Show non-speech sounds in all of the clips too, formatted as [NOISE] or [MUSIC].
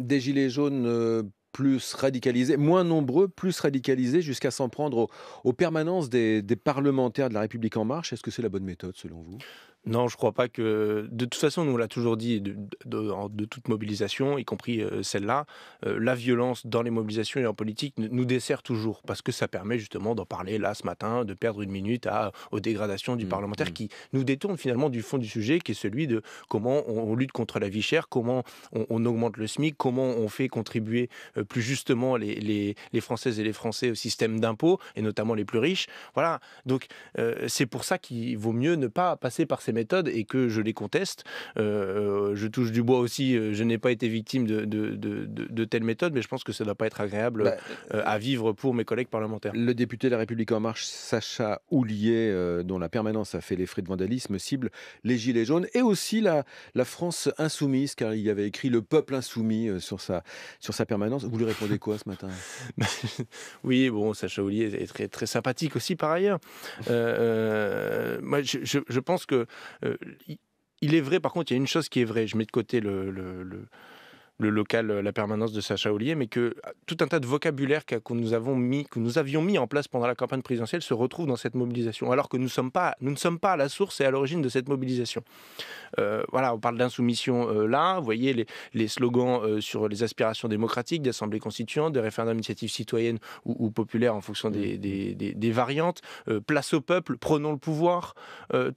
des gilets jaunes euh, plus radicalisés, moins nombreux, plus radicalisés, jusqu'à s'en prendre aux, permanences des, des, parlementaires de la République en marche. Est-ce que c'est la bonne méthode selon vous non, je crois pas que. De toute façon, nous l'a toujours dit, de, de, toute mobilisation, y compris euh, celle-là, euh, la violence dans les mobilisations et en politique nous dessert toujours parce que ça permet justement d'en parler là ce matin, de perdre une minute à, aux dégradations du mmh, parlementaire mmh. qui nous détourne finalement du fond du sujet qui est celui de comment on, lutte contre la vie chère, comment on, augmente le SMIC, comment on fait contribuer euh, plus justement les, les, Françaises et les Français au système d'impôts et notamment les plus riches. Voilà. Donc c'est pour ça qu'il vaut mieux ne pas passer par ces méthodes et que je les conteste. Euh, euh, je touche du bois aussi, euh, je n'ai pas été victime de, de, de, telles méthodes, mais je pense que ça ne doit pas être agréable bah, à vivre pour mes collègues parlementaires. Le député de La République En Marche, Sacha Houlier, dont la permanence a fait les frais de vandalisme, cible les Gilets jaunes et aussi la, la France insoumise, car il y avait écrit le peuple insoumis sur sa, sur sa permanence. Vous lui répondez quoi ce matin [LAUGHS] Oui, bon, Sacha Houlier est très, très sympathique aussi par ailleurs. moi, je, je, pense que euh, il est vrai, par contre, il y a une chose qui est vraie. Je mets de côté le, le le local, euh, la permanence de Sacha Ollier, mais que ah, tout un tas de vocabulaire que, nous avons mis, que nous avions mis en place pendant la campagne présidentielle se retrouve dans cette mobilisation, alors que nous, sommes pas, nous ne sommes pas à la source et à l'origine de cette mobilisation. Euh, voilà, on parle d'insoumission euh, là, vous voyez les, slogans sur les aspirations démocratiques, d'assemblées constituantes, de référendums d'initiative citoyenne ou, populaires populaire en fonction des, mmh. variantes, place au peuple, prenons le pouvoir,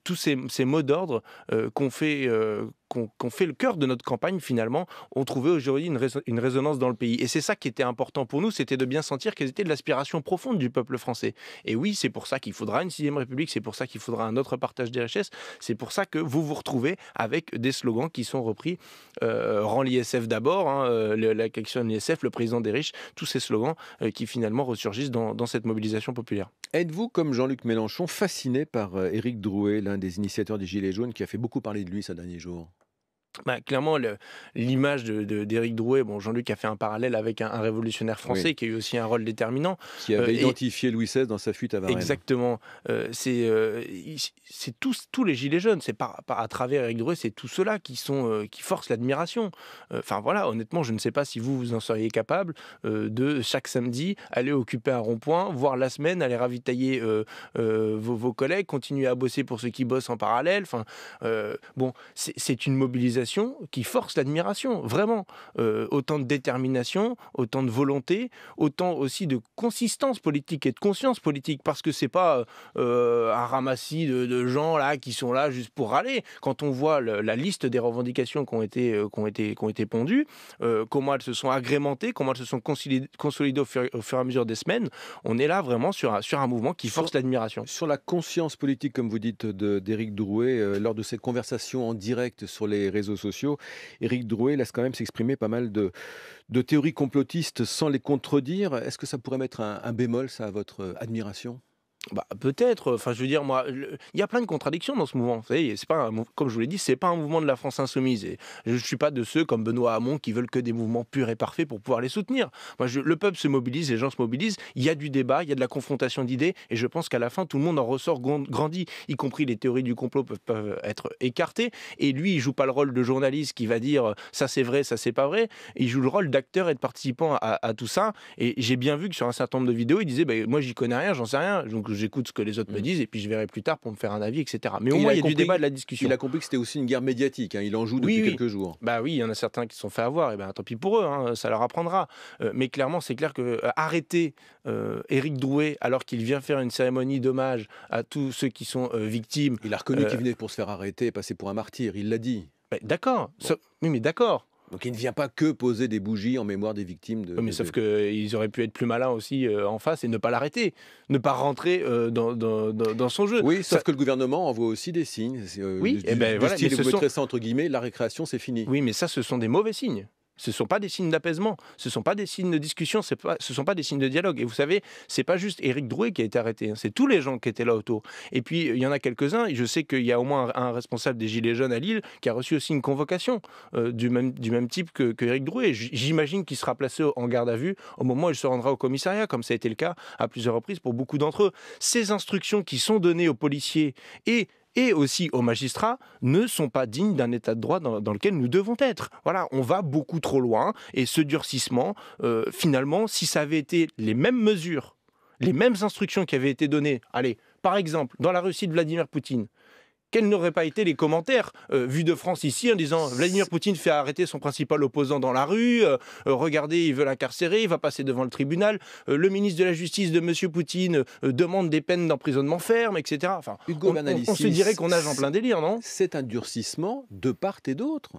tous ces, ces mots d'ordre qu'on fait qu'on ont fait le cœur de notre campagne finalement ont trouvé aujourd'hui une, résonance dans le pays. Et c'est ça qui était important pour nous, c'était de bien sentir qu'elles étaient de l'aspiration profonde du peuple français. Et oui, c'est pour ça qu'il faudra une sixième république, c'est pour ça qu'il faudra un autre partage des richesses, c'est pour ça que vous vous retrouvez avec des slogans qui sont repris, euh, rend l'ISF d'abord, hein, euh, la question de l'ISF, le président des riches, tous ces slogans euh, qui finalement ressurgissent dans, dans cette mobilisation populaire. Êtes-vous, comme Jean-Luc Mélenchon, fasciné par Éric Drouet, l'un des initiateurs des Gilets jaunes, qui a fait beaucoup parler de lui ces derniers jours bah, clairement, l'image d'Éric de, Drouet, bon, Jean-Luc a fait un parallèle avec un, révolutionnaire français qui a eu aussi un rôle déterminant. Qui avait euh, identifié Louis XVI dans sa fuite à Varennes. Exactement. Euh, c'est euh, c'est tous, tous les Gilets jaunes, c'est pas à travers Éric Drouet, c'est tous ceux-là qui, sont qui forcent l'admiration. Enfin voilà, honnêtement, je ne sais pas si vous, vous en seriez capable de chaque samedi aller occuper un rond-point, voir la semaine, aller ravitailler vos, vos, collègues, continuer à bosser pour ceux qui bossent en parallèle. Enfin, bon, c'est une mobilisation qui force l'admiration, vraiment. Euh, autant de détermination, autant de volonté, autant aussi de consistance politique et de conscience politique, parce que c'est pas euh, un ramassis de, gens là qui sont là juste pour râler. Quand on voit la liste des revendications qui ont été, euh, qui ont été, qui ont été pondues, comment elles se sont agrémentées, comment elles se sont consolidées au fur, et à mesure des semaines, on est là vraiment sur un, sur un mouvement qui force l'admiration. Sur la conscience politique, comme vous dites, d'Éric Drouet, lors de cette conversation en direct sur les réseaux sociaux, Éric Drouet laisse quand même s'exprimer pas mal de, théories complotistes sans les contredire. Est-ce que ça pourrait mettre un, un bémol, ça, à votre euh, admiration bah, peut-être. Enfin, je veux dire, moi, il y a plein de contradictions dans ce mouvement. Vous savez, c'est pas comme je vous l'ai dit, c'est pas un mouvement de la France insoumise. Et je ne suis pas de ceux comme Benoît Hamon qui veulent que des mouvements purs et parfaits pour pouvoir les soutenir. Moi, le peuple se mobilise, les gens se mobilisent. Il y a du débat, il y a de la confrontation d'idées, et je pense qu'à la fin, tout le monde en ressort grandi, y compris les théories du complot peuvent, être écartées. Et lui, il joue pas le rôle de journaliste qui va dire euh, ça c'est vrai, ça c'est pas vrai. Il joue le rôle d'acteur et de participant à, tout ça. Et j'ai bien vu que sur un certain nombre de vidéos, il disait bah, moi j'y connais rien, j'en sais rien. Donc j'écoute ce que les autres me mm. disent et puis je verrai plus tard pour me faire un avis, etc. Mais au moins, il y a du débat, de la discussion. Il a compris que c'était aussi une guerre médiatique. Hein. il en joue depuis quelques jours. Bah oui, il y en a certains qui se sont fait avoir. Et ben tant pis pour eux, hein, ça leur apprendra. Euh, mais clairement, c'est clair que euh, arrêter euh, Éric Drouet alors qu'il vient faire une cérémonie d'hommage à tous ceux qui sont victimes. Il a reconnu qu'il venait pour se faire arrêter, passer pour un martyr. Il l'a dit. Bah, d'accord. oui, mais d'accord. Donc il ne vient pas que poser des bougies en mémoire des victimes de. mais sauf qu'ils euh, auraient pu être plus malins aussi euh, en face et ne pas l'arrêter, ne pas rentrer euh, dans, son jeu. Oui, sauf que le gouvernement envoie aussi des signes. oui, et eh ben, entre guillemets, la récréation c'est fini. Oui, mais ça, ce sont des mauvais signes. Ce ne sont pas des signes d'apaisement, ce ne sont pas des signes de discussion, ce ne sont pas des signes de dialogue. Et vous savez, ce n'est pas juste Éric Drouet qui a été arrêté, hein, c'est tous les gens qui étaient là autour. Et puis, il y en a quelques-uns, je sais qu'il y a au moins un, responsable des Gilets jaunes à Lille qui a reçu aussi une convocation euh, du, même, type que, que Drouet. J'imagine qu'il sera placé en garde à vue au moment où il se rendra au commissariat, comme ça a été le cas à plusieurs reprises pour beaucoup d'entre eux. Ces instructions qui sont données aux policiers et et aussi aux magistrats ne sont pas dignes d'un état de droit dans, lequel nous devons être. Voilà, on va beaucoup trop loin et ce durcissement, euh, finalement, si ça avait été les mêmes mesures, les mêmes instructions qui avaient été données, allez, par exemple, dans la Russie de Vladimir Poutine, quels n'auraient pas été les commentaires euh, vus de France ici en disant Vladimir Poutine fait arrêter son principal opposant dans la rue, euh, euh, regardez, il veut l'incarcérer, il va passer devant le tribunal, le ministre de la Justice de M. Poutine demande des peines d'emprisonnement ferme, etc. Enfin, on, se dirait qu'on nage en plein délire, non C'est un durcissement de part et d'autre.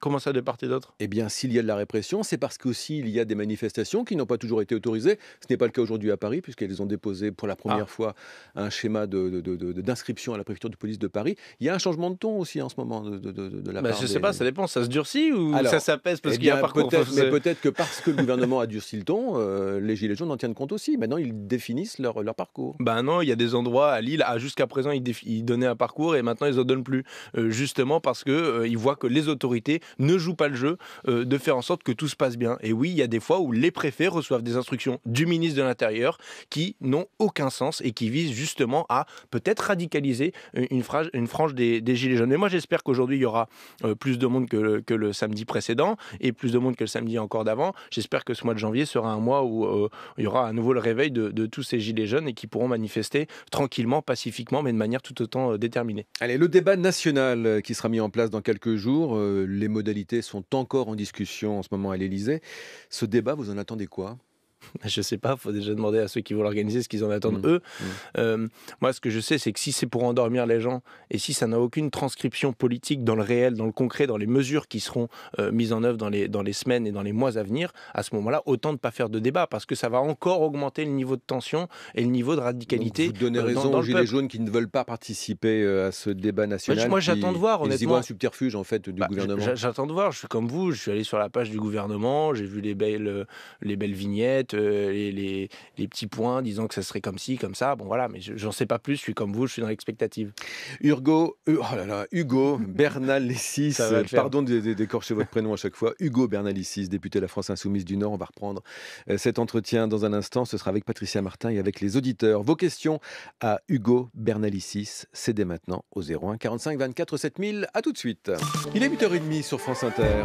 Comment ça de part et Eh bien, s'il y a de la répression, c'est parce qu'aussi il y a des manifestations qui n'ont pas toujours été autorisées. Ce n'est pas le cas aujourd'hui à Paris, puisqu'elles ont déposé pour la première ah. fois un schéma d'inscription de, à la préfecture de police de Paris. Il y a un changement de ton aussi en ce moment de, la bah, Je ne sais pas, ça dépend, ça se durcit ou ça s'apaise parce eh qu'il y a par peut Mais peut-être que parce que le [LAUGHS] gouvernement a durci le ton, euh, les Gilets jaunes en tiennent compte aussi. Maintenant, ils définissent leur, parcours. Ben non, il y a des endroits à Lille, À ah, jusqu'à présent, ils, donnaient un parcours et maintenant, ils ne donnent plus. Euh, justement parce qu'ils euh, voient que les autorités ne joue pas le jeu euh, de faire en sorte que tout se passe bien. Et oui, il y a des fois où les préfets reçoivent des instructions du ministre de l'Intérieur qui n'ont aucun sens et qui visent justement à peut-être radicaliser une, frange, une frange des, Gilets jaunes. Et moi, j'espère qu'aujourd'hui, il y aura euh, plus de monde que le, samedi précédent et plus de monde que le samedi encore d'avant. J'espère que ce mois de janvier sera un mois où euh, il y aura à nouveau le réveil de, de tous ces Gilets jaunes et qui pourront manifester tranquillement, pacifiquement, mais de manière tout autant déterminée. Allez, le débat national qui sera mis en place dans quelques jours, les modalités sont encore en discussion en ce moment à l'Elysée. Ce débat, vous en attendez quoi [LAUGHS] je sais pas, faut déjà demander à ceux qui vont l'organiser ce qu'ils en attendent mmh. eux. Mmh. Euh, moi, ce que je sais, c'est que si c'est pour endormir les gens et si ça n'a aucune transcription politique dans le réel, dans le concret, dans les mesures qui seront euh, mises en œuvre dans les, dans les semaines et dans les mois à venir, à ce moment-là, autant ne pas faire de débat parce que ça va encore augmenter le niveau de tension et le niveau de radicalité. vous donnez euh, raison aux Gilets jaunes qui ne veulent pas participer à ce débat national. moi, j'attends de voir, honnêtement. Ils un subterfuge, en fait, du bah, gouvernement. J'attends de voir. Je suis comme vous, je suis allé sur la page du gouvernement, j'ai vu les belles, les belles vignettes euh, les, petits points, disant que ça serait comme ci, comme ça. Bon, voilà, mais j'en sais pas plus. Je suis comme vous, je suis dans l'expectative. Hugo, euh, oh là là, Hugo Bernalicis, pardon d'écorcher votre prénom à chaque fois. Hugo Bernalicis, député de la France Insoumise du Nord. On va reprendre euh, cet entretien dans un instant. Ce sera avec Patricia Martin et avec les auditeurs. Vos questions à Hugo Bernalicis, c'est dès maintenant au 01 45 24 7000. À tout de suite. Il est 8h30 sur France Inter.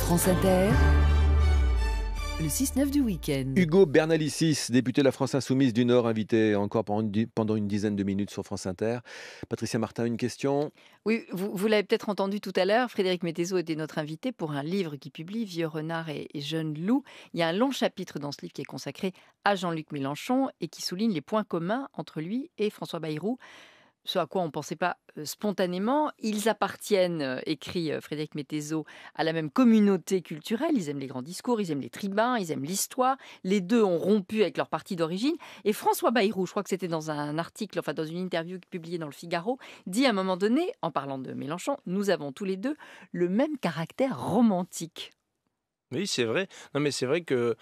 France Inter le 6-9 du week-end. Hugo Bernalicis, député de la France Insoumise du Nord, invité encore pendant une dizaine de minutes sur France Inter. Patricia Martin, une question Oui, vous, l'avez peut-être entendu tout à l'heure, Frédéric Mettezo était notre invité pour un livre qui publie Vieux renard et, et jeune loup. Il y a un long chapitre dans ce livre qui est consacré à Jean-Luc Mélenchon et qui souligne les points communs entre lui et François Bayrou ce à quoi on ne pensait pas euh, spontanément. Ils appartiennent, euh, écrit euh, Frédéric Mettezo, à la même communauté culturelle. Ils aiment les grands discours, ils aiment les tribuns, ils aiment l'histoire. Les deux ont rompu avec leur parti d'origine. Et François Bayrou, je crois que c'était dans un article, enfin dans une interview publiée dans le Figaro, dit à un moment donné, en parlant de Mélenchon, nous avons tous les deux le même caractère romantique. Oui, c'est vrai. Non, mais c'est vrai que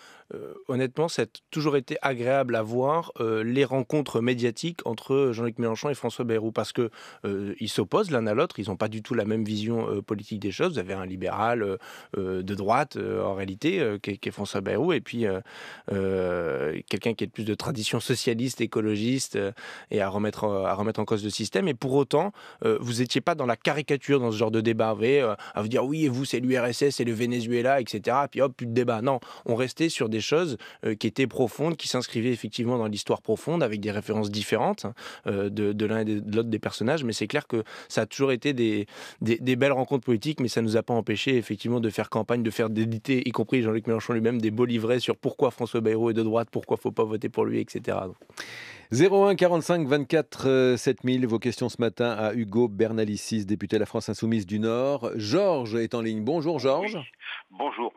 honnêtement, ça a toujours été agréable à voir les rencontres médiatiques entre Jean-Luc Mélenchon et François Bayrou parce que ils s'opposent l'un à l'autre. Ils n'ont pas du tout la même vision politique des choses. Vous avez un libéral de droite en réalité qui est, François Bayrou et puis quelqu'un qui est plus de tradition socialiste, écologiste et à remettre à remettre en cause le système. Et pour autant, vous n'étiez pas dans la caricature dans ce genre de débat. Vous à vous dire oui et vous c'est l'URSS, c'est le Venezuela, etc puis hop, plus de débat. Non, on restait sur des choses euh, qui étaient profondes, qui s'inscrivaient effectivement dans l'histoire profonde, avec des références différentes hein, euh, de, l'un et de l'autre des personnages. Mais c'est clair que ça a toujours été des, belles rencontres politiques, mais ça nous a pas empêché effectivement de faire campagne, de faire d'éditer, y compris Jean-Luc Mélenchon lui-même, des beaux livrets sur pourquoi François Bayrou est de droite, pourquoi faut pas voter pour lui, etc. 01 45 24 7000, euh, vos questions ce matin à Hugo Bernalicis, député de la France Insoumise du Nord. Georges est en ligne. Bonjour Georges. Bonjour.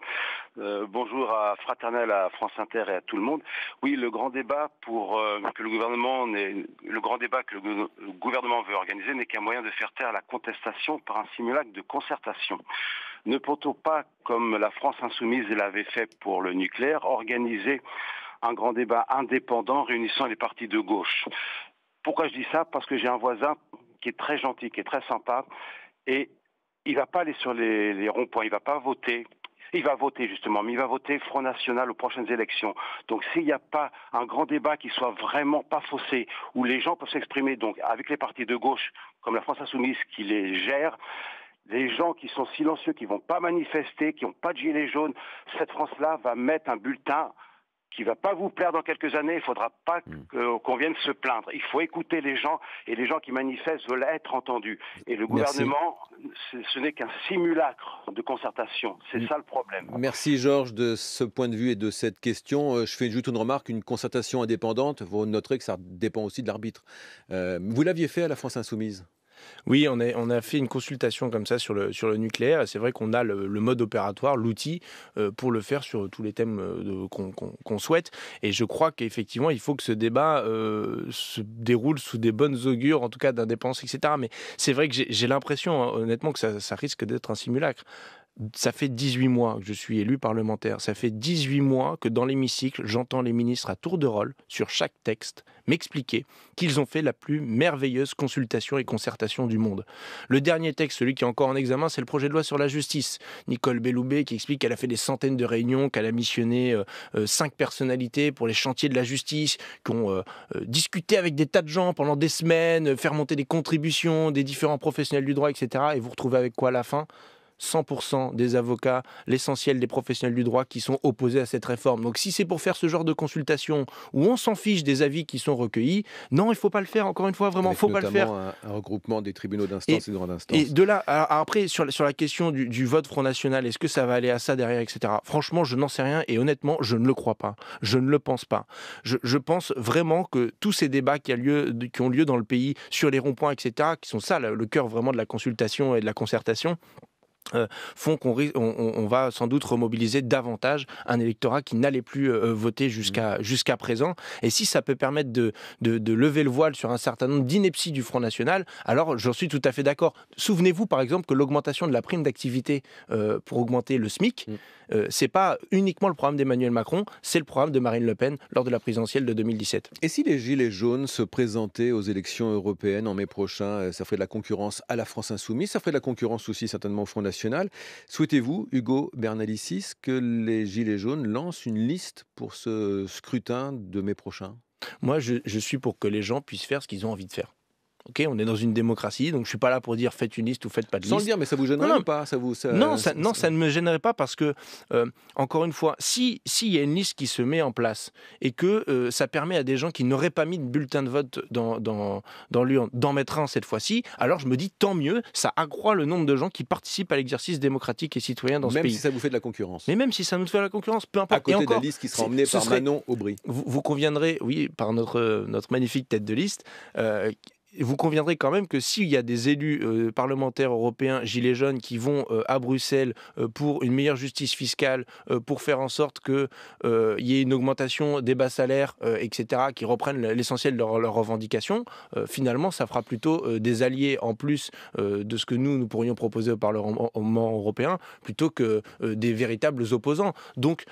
Euh, bonjour à Fraternel, à France Inter et à tout le monde. Oui, le grand débat pour euh, que le gouvernement le grand débat que gouvernement veut organiser n'est qu'un moyen de faire taire la contestation par un simulacre de concertation. Ne peut-on pas, comme la France insoumise l'avait fait pour le nucléaire, organiser un grand débat indépendant réunissant les partis de gauche. Pourquoi je dis ça Parce que j'ai un voisin qui est très gentil, qui est très sympa, et il ne va pas aller sur les, ronds-points, il ne va pas voter. Il va voter justement, mais il va voter Front National aux prochaines élections. Donc s'il n'y a pas un grand débat qui soit vraiment pas faussé, où les gens peuvent s'exprimer, donc avec les partis de gauche, comme la France Insoumise qui les gère, les gens qui sont silencieux, qui ne vont pas manifester, qui n'ont pas de gilets jaunes, cette France-là va mettre un bulletin qui va pas vous plaire dans quelques années. Il faudra pas hmm. qu'on vienne se plaindre. Il faut écouter les gens et les gens qui manifestent veulent être entendus. Et le gouvernement, ce n'est qu'un simulacre de concertation. C'est hmm. ça le problème. Merci Georges de ce point de vue et de cette question. Euh, je fais juste une remarque. Une concertation indépendante, vous noterez que ça dépend aussi de l'arbitre. Euh, vous l'aviez fait à la France Insoumise oui, on a, fait une consultation comme ça sur le, nucléaire c'est vrai qu'on a le, mode opératoire, l'outil euh, pour le faire sur tous les thèmes euh, qu'on souhaite. Et je crois qu'effectivement, il faut que ce débat euh, se déroule sous des bonnes augures, en tout cas d'indépendance, etc. Mais c'est vrai que j'ai l'impression, hein, honnêtement, que ça risque d'être un simulacre ça fait 18 mois que je suis élu parlementaire, ça fait 18 mois que dans l'hémicycle, j'entends les ministres à tour de rôle, sur chaque texte, m'expliquer qu'ils ont fait la plus merveilleuse consultation et concertation du monde. Le dernier texte, celui qui est encore en examen, c'est le projet de loi sur la justice. Nicole Belloubet qui explique qu'elle a fait des centaines de réunions, qu'elle a missionné euh, euh, cinq personnalités pour les chantiers de la justice, qui ont euh, discuté avec des tas de gens pendant des semaines, faire monter des contributions des différents professionnels du droit, etc. Et vous retrouvez avec quoi à la fin 100% des avocats, l'essentiel des professionnels du droit qui sont opposés à cette réforme. Donc si c'est pour faire ce genre de consultation où on s'en fiche des avis qui sont recueillis, non, il ne faut pas le faire, encore une fois, vraiment, il ne faut pas le faire. Un, un regroupement des tribunaux d'instance et, de droits d'instance. Et de là, après, sur, sur la question du, vote Front National, est-ce que ça va aller à ça derrière, etc. Franchement, je n'en sais rien et honnêtement, je ne le crois pas. Je ne le pense pas. Je, pense vraiment que tous ces débats qui, a lieu, qui ont lieu dans le pays sur les ronds-points, etc., qui sont ça, le cœur vraiment de la consultation et de la concertation, euh, font qu'on on, va sans doute remobiliser davantage un électorat qui n'allait plus euh, voter jusqu'à mmh. jusqu'à présent. Et si ça peut permettre de, de, lever le voile sur un certain nombre d'inepties du Front National, alors j'en suis tout à fait d'accord. Souvenez-vous par exemple que l'augmentation de la prime d'activité euh, pour augmenter le SMIC, mmh. c'est pas uniquement le programme d'Emmanuel Macron, c'est le programme de Marine Le Pen lors de la présidentielle de 2017. Et si les Gilets jaunes se présentaient aux élections européennes en mai prochain, ça ferait de la concurrence à la France insoumise, ça ferait de la concurrence aussi certainement au Front National Souhaitez-vous, Hugo Bernalicis, que les Gilets jaunes lancent une liste pour ce scrutin de mai prochain Moi, je suis pour que les gens puissent faire ce qu'ils ont envie de faire on est dans une démocratie, donc je suis pas là pour dire faites une liste ou faites pas de liste. Sans le dire, mais ça vous gênerait pas Ça non, ça, ne me gênerait pas parce que euh, encore une fois, si s'il y a une liste qui se met en place et que euh, ça permet à des gens qui n'auraient pas mis de bulletin de vote dans dans, dans l'urne d'en mettre un cette fois-ci, alors je me dis tant mieux, ça accroît le nombre de gens qui participent à l'exercice démocratique et citoyen dans ce pays. Même si ça vous fait de la concurrence. Mais même si ça nous fait de la concurrence, peu importe. À côté de la liste qui sera emmenée par Aubry. Vous, conviendrez, oui, par notre euh, notre magnifique tête de liste vous conviendrez quand même que s'il y a des élus euh, parlementaires européens gilets jaunes qui vont euh, à Bruxelles euh, pour une meilleure justice fiscale, pour faire en sorte qu'il y ait une augmentation des bas salaires, etc., qui reprennent l'essentiel de leurs revendications, finalement, ça fera plutôt des alliés en plus de ce que nous, nous pourrions proposer au Parlement européen, plutôt que des véritables opposants. Donc,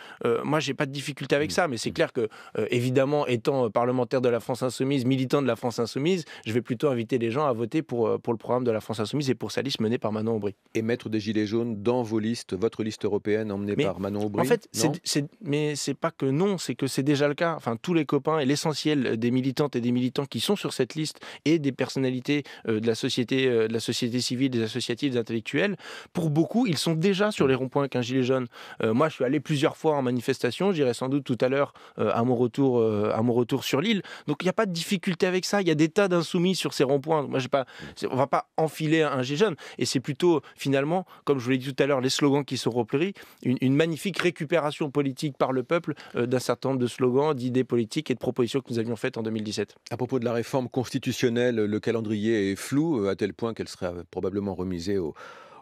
moi, j'ai pas de difficulté avec ça, mais c'est clair que, évidemment, étant parlementaire de la France insoumise, militant de la France insoumise, je vais plus plutôt inviter les gens à voter pour, euh, pour le programme de la France Insoumise et pour sa liste menée par Manon Aubry. Et mettre des gilets jaunes dans vos listes, votre liste européenne emmenée par Manon Aubry En fait, c'est, mais c'est pas que non, c'est que c'est déjà le cas. Enfin, tous les copains et l'essentiel des militantes et des militants qui sont sur cette liste et des personnalités euh, de, la société, euh, de la société civile, des associatives des intellectuels, pour beaucoup, ils sont déjà sur les ronds-points qu'un gilet jaune. moi, je suis allé plusieurs fois en manifestation, j'irai sans doute tout à l'heure à, mon retour, à mon retour sur l'île. Donc, il n'y a pas de difficulté avec ça. Il y a des tas d'insoumis sur ces ronds-points. Moi, j'ai pas, on va pas enfiler un G jeune. Et c'est plutôt, finalement, comme je vous l'ai dit tout à l'heure, les slogans qui sont repris, une, une, magnifique récupération politique par le peuple euh, d'un certain nombre de slogans, d'idées politiques et de propositions que nous avions faites en 2017. À propos de la réforme constitutionnelle, le calendrier est flou, euh, à tel point qu'elle serait probablement remisée au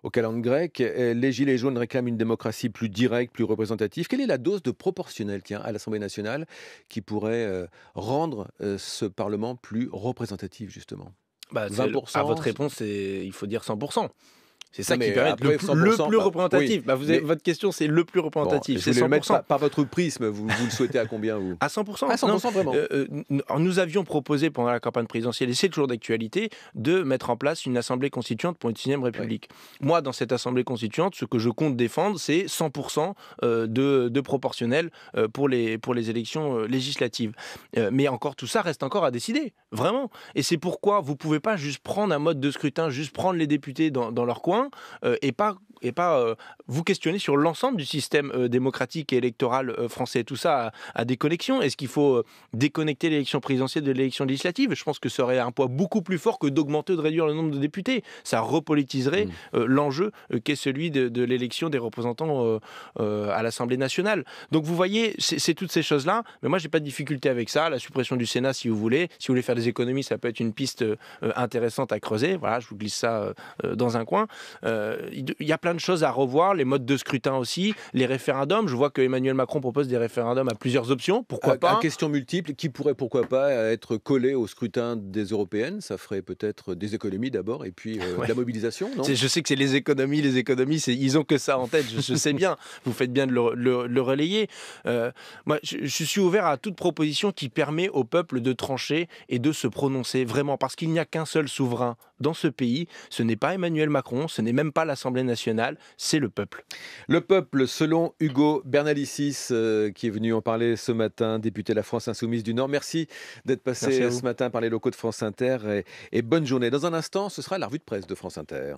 au calendrier, grec, euh, Les Gilets jaunes réclament une démocratie plus directe, plus représentative. Quelle est la dose de proportionnel tiens, à l'Assemblée nationale qui pourrait euh, rendre euh, ce Parlement plus représentatif, justement 20%, bah, À votre réponse, il faut dire 100%. C'est ça qui permet d'être le, le, plus bah, représentatif. bah, vous Votre question, c'est le plus représentatif. c'est 100%. Par, par, votre prisme, vous, le souhaitez à combien vous À 100%. À 100%, vraiment. Euh, euh, nous avions proposé pendant la campagne présidentielle, et c'est toujours d'actualité, de mettre en place une assemblée constituante pour une 6 République. Moi, dans cette assemblée constituante, ce que je compte défendre, c'est 100% euh, de, de, proportionnel pour les, pour les élections législatives. Mais encore, tout ça reste encore à décider, vraiment. Et c'est pourquoi vous ne pouvez pas juste prendre un mode de scrutin, juste prendre les députés dans, dans leur coin euh, et pas et pas euh, vous questionner sur l'ensemble du système euh, démocratique et électoral euh, français. Tout ça a, déconnexion. des connexions. Est-ce qu'il faut déconnecter l'élection présidentielle de l'élection législative Je pense que ça aurait un poids beaucoup plus fort que d'augmenter ou de réduire le nombre de députés. Ça repolitiserait mm. l'enjeu qu'est celui de, l'élection des représentants à l'Assemblée nationale. Donc vous voyez, c'est toutes ces choses-là. Mais moi, j'ai pas de difficulté avec ça. La suppression du Sénat, si vous voulez. Si vous voulez faire des économies, ça peut être une piste intéressante à creuser. Voilà, je vous glisse ça dans un coin. Il y a plein de choses à revoir, les modes de scrutin aussi, les référendums. Je vois que Emmanuel Macron propose des référendums à plusieurs options. Pourquoi pas À question multiples, qui pourrait pourquoi pas être collé au scrutin des européennes Ça ferait peut-être des économies d'abord et puis euh, la mobilisation. Non je sais que c'est les économies, les économies, ils ont que ça en tête. Je, sais bien. [LAUGHS] Vous faites bien de le, relayer. Euh, moi, je suis ouvert à toute proposition qui permet au peuple de trancher et de se prononcer vraiment, parce qu'il n'y a qu'un seul souverain dans ce pays. Ce n'est pas Emmanuel Macron, ce n'est même pas l'Assemblée nationale c'est le peuple. Le peuple, selon Hugo Bernalicis, euh, qui est venu en parler ce matin, député de la France Insoumise du Nord. Merci d'être passé ce matin par les locaux de France Inter et bonne journée. Dans un instant, ce sera la revue de presse de France Inter.